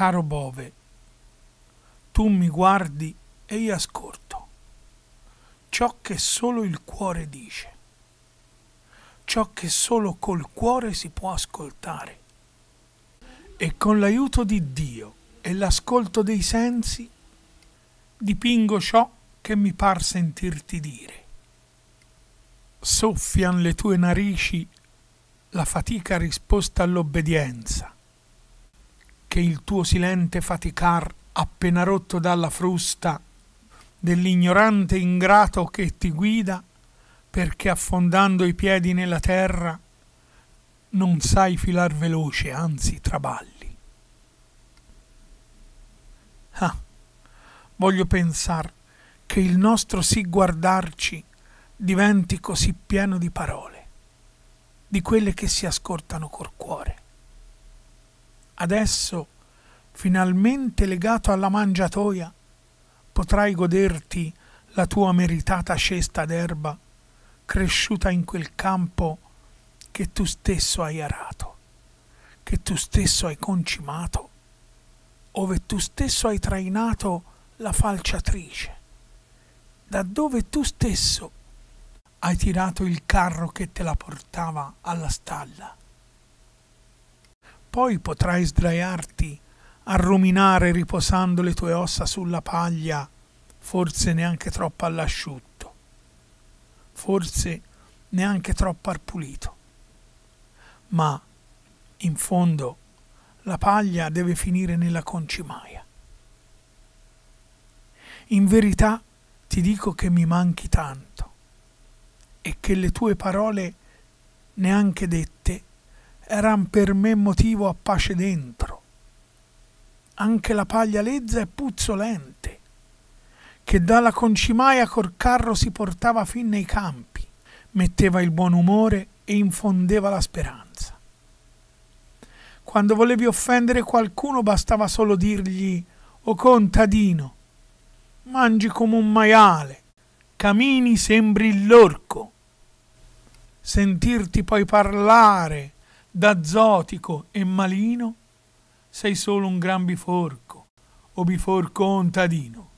Caro Bove, tu mi guardi e io ascolto ciò che solo il cuore dice, ciò che solo col cuore si può ascoltare. E con l'aiuto di Dio e l'ascolto dei sensi dipingo ciò che mi par sentirti dire. Soffian le tue narici la fatica risposta all'obbedienza che il tuo silente faticar appena rotto dalla frusta dell'ignorante ingrato che ti guida, perché affondando i piedi nella terra non sai filar veloce, anzi traballi. Ah, voglio pensar che il nostro sì guardarci diventi così pieno di parole, di quelle che si ascoltano col cuore. Adesso, finalmente legato alla mangiatoia, potrai goderti la tua meritata cesta d'erba, cresciuta in quel campo che tu stesso hai arato, che tu stesso hai concimato, ove tu stesso hai trainato la falciatrice, da dove tu stesso hai tirato il carro che te la portava alla stalla. Poi potrai sdraiarti a ruminare riposando le tue ossa sulla paglia, forse neanche troppo all'asciutto, forse neanche troppo al pulito. Ma, in fondo, la paglia deve finire nella concimaia. In verità ti dico che mi manchi tanto e che le tue parole, neanche dette, eran per me motivo a pace dentro. Anche la paglia lezza e puzzolente, che dalla concimaia col carro si portava fin nei campi, metteva il buon umore e infondeva la speranza. Quando volevi offendere qualcuno bastava solo dirgli «O contadino, mangi come un maiale, camini sembri l'orco». Sentirti poi parlare da zotico e malino sei solo un gran biforco o biforco contadino.